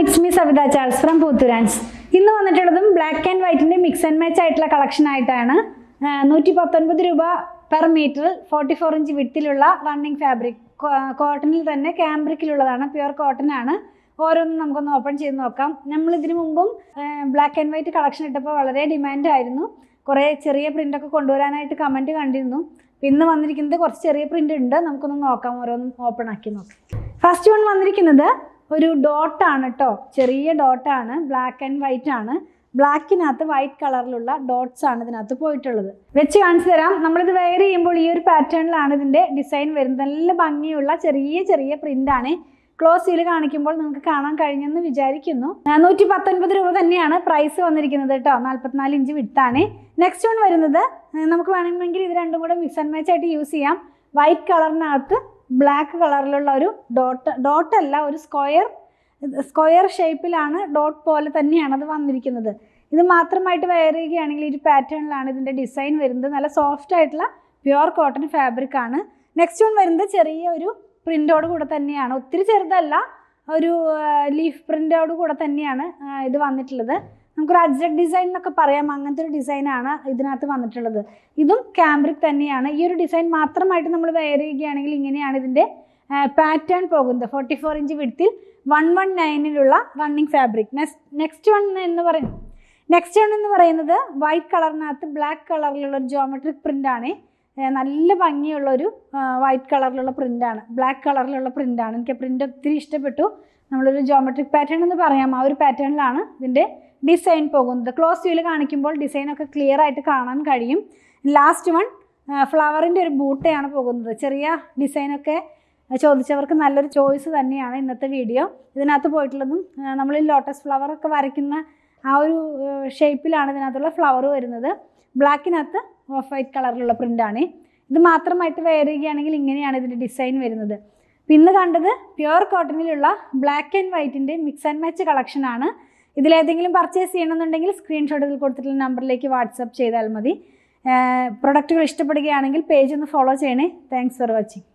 it's me Savitha Charles from പൂത്തുരാൻസ് ഇന്ന് വന്നിട്ടുള്ളതും ബ്ലാക്ക് ആൻഡ് വൈറ്റിൻ്റെ മിക്സ് ആൻഡ് മാച്ച് ആയിട്ടുള്ള കളക്ഷൻ ആയിട്ടാണ് നൂറ്റി പത്തൊൻപത് രൂപ per metre forty four inch വിട്ടിലുള്ള റണ്ണിങ് ഫാബ്രിക് കോട്ടണിൽ തന്നെ ക്യാമ്പ്രിക്കിലുള്ളതാണ് പ്യുവർ കോട്ടൺ ആണ് ഓരോന്നും നമുക്കൊന്ന് ഓപ്പൺ ചെയ്ത് നോക്കാം നമ്മൾ ഇതിനു മുമ്പും ബ്ലാക്ക് ആൻഡ് വൈറ്റ് കളക്ഷൻ ഇട്ടപ്പോൾ വളരെ ഡിമാൻഡ് ആയിരുന്നു കുറേ ചെറിയ പ്രിൻ്റൊക്കെ കൊണ്ടുവരാനായിട്ട് കമൻറ്റ് കണ്ടിരുന്നു ഇന്ന് വന്നിരിക്കുന്നത് കുറച്ച് ചെറിയ പ്രിൻ്റ് ഉണ്ട് നമുക്കൊന്ന് നോക്കാം ഓരോന്നും ഓപ്പൺ ആക്കി നോക്കാം ഫസ്റ്റ് വൺ വന്നിരിക്കുന്നത് ഒരു ഡോട്ടാണ് കേട്ടോ ചെറിയ ഡോട്ടാണ് ബ്ലാക്ക് ആൻഡ് വൈറ്റ് ആണ് ബ്ലാക്കിനകത്ത് വൈറ്റ് കളറിലുള്ള ഡോട്ട്സ് ആണ് ഇതിനകത്ത് പോയിട്ടുള്ളത് വെച്ച് കാണിച്ചു തരാം നമ്മളിത് വെയർ ചെയ്യുമ്പോൾ ഈ ഒരു പാറ്റേണിലാണ് ഇതിൻ്റെ ഡിസൈൻ വരുന്നത് നല്ല ഭംഗിയുള്ള ചെറിയ ചെറിയ പ്രിൻ്റാണ് ക്ലോസ് സീൽ കാണിക്കുമ്പോൾ നിങ്ങൾക്ക് കാണാൻ കഴിഞ്ഞെന്ന് വിചാരിക്കുന്നു നാനൂറ്റി പത്തൊൻപത് രൂപ തന്നെയാണ് പ്രൈസ് വന്നിരിക്കുന്നത് കേട്ടോ നാൽപ്പത്തിനാല് ഇഞ്ച് വിട്ടാണ് നെക്സ്റ്റ് വൺ വരുന്നത് നമുക്ക് വേണമെങ്കിൽ ഇത് രണ്ടും കൂടെ മിക്സ് ആൻഡ് മാച്ച് ആയിട്ട് യൂസ് ചെയ്യാം വൈറ്റ് കളറിനകത്ത് ബ്ലാക്ക് കളറിലുള്ള ഒരു ഡോട്ട് ഡോട്ട് അല്ല ഒരു സ്ക്വയർ സ്ക്വയർ ഷേപ്പിലാണ് ഡോട്ട് പോലെ തന്നെയാണ് അത് വന്നിരിക്കുന്നത് ഇത് മാത്രമായിട്ട് വെയർ ചെയ്യുകയാണെങ്കിൽ ഒരു പാറ്റേണിലാണ് ഇതിൻ്റെ ഡിസൈൻ വരുന്നത് നല്ല സോഫ്റ്റ് ആയിട്ടുള്ള പ്യുവർ കോട്ടൺ ഫാബ്രിക് ആണ് നെക്സ്റ്റ് വൺ വരുന്നത് ചെറിയ ഒരു പ്രിൻ്റോട് കൂടെ തന്നെയാണ് ഒത്തിരി ചെറുതല്ല ഒരു ലീഫ് പ്രിൻ്റോട് കൂടെ തന്നെയാണ് ഇത് വന്നിട്ടുള്ളത് നമുക്കൊരു അഡ്ജക്ട് ഡിസൈൻ എന്നൊക്കെ പറയാം അങ്ങനത്തെ ഒരു ഡിസൈനാണ് ഇതിനകത്ത് വന്നിട്ടുള്ളത് ഇതും ക്യാമ്പ്രിക് തന്നെയാണ് ഈ ഒരു ഡിസൈൻ മാത്രമായിട്ട് നമ്മൾ വെയർ ചെയ്യുകയാണെങ്കിൽ ഇങ്ങനെയാണ് ഇതിൻ്റെ പാറ്റേൺ പോകുന്നത് ഫോർട്ടി ഫോർ ഇഞ്ച് വിടുത്തിൽ വൺ വൺ നയനിലുള്ള running fabric next next one എന്ന് പറയുന്നത് നെക്സ്റ്റ് വൺ എന്ന് പറയുന്നത് വൈറ്റ് കളറിനകത്ത് ബ്ലാക്ക് കളറിലുള്ള ഒരു ജോമെട്രിക് പ്രിൻ്റാണ് നല്ല ഭംഗിയുള്ള ഒരു വൈറ്റ് കളറിലുള്ള പ്രിൻ്റാണ് ബ്ലാക്ക് കളറിലുള്ള പ്രിൻ്റാണ് എനിക്ക് പ്രിൻ്റ് ഒത്തിരി ഇഷ്ടപ്പെട്ടു നമ്മളൊരു ജോമെട്രിക് പാറ്റേൺ എന്ന് പറയാം ആ ഒരു പാറ്റേണിലാണ് ഇതിൻ്റെ ഡിസൈൻ പോകുന്നത് ക്ലോസ് വ്യൂയിൽ കാണിക്കുമ്പോൾ ഡിസൈനൊക്കെ ക്ലിയർ ആയിട്ട് കാണാൻ കഴിയും ലാസ്റ്റ് വൺ ഫ്ലവറിൻ്റെ ഒരു ബൂട്ടയാണ് പോകുന്നത് ചെറിയ ഡിസൈനൊക്കെ ചോദിച്ചവർക്ക് നല്ലൊരു ചോയ്സ് തന്നെയാണ് ഇന്നത്തെ വീഡിയോ ഇതിനകത്ത് പോയിട്ടുള്ളതും നമ്മൾ ഈ ലോട്ടസ് ഫ്ലവർ ഒക്കെ വരയ്ക്കുന്ന ആ ഒരു ഷേപ്പിലാണ് ഇതിനകത്തുള്ള ഫ്ലവർ വരുന്നത് ബ്ലാക്കിനകത്ത് ഓഫ് വൈറ്റ് കളറിലുള്ള പ്രിൻ്റാണ് ഇത് മാത്രമായിട്ട് വേരുകയാണെങ്കിൽ ഇങ്ങനെയാണ് ഇതിൻ്റെ ഡിസൈൻ വരുന്നത് പിന്നെ കണ്ടത് പ്യുവർ കോട്ടണിലുള്ള ബ്ലാക്ക് ആൻഡ് വൈറ്റിൻ്റെ മിക്സ് ആൻഡ് മാച്ച് കളക്ഷനാണ് ഇതിലേതെങ്കിലും പർച്ചേസ് ചെയ്യണമെന്നുണ്ടെങ്കിൽ സ്ക്രീൻഷോട്ടിൽ കൊടുത്തിട്ടുള്ള നമ്പറിലേക്ക് വാട്സപ്പ് ചെയ്താൽ മതി പ്രൊഡക്റ്റുകൾ ഇഷ്ടപ്പെടുകയാണെങ്കിൽ പേജ് ഒന്ന് ഫോളോ ചെയ്യണേ താങ്ക്സ് ഫോർ വാച്ചിങ്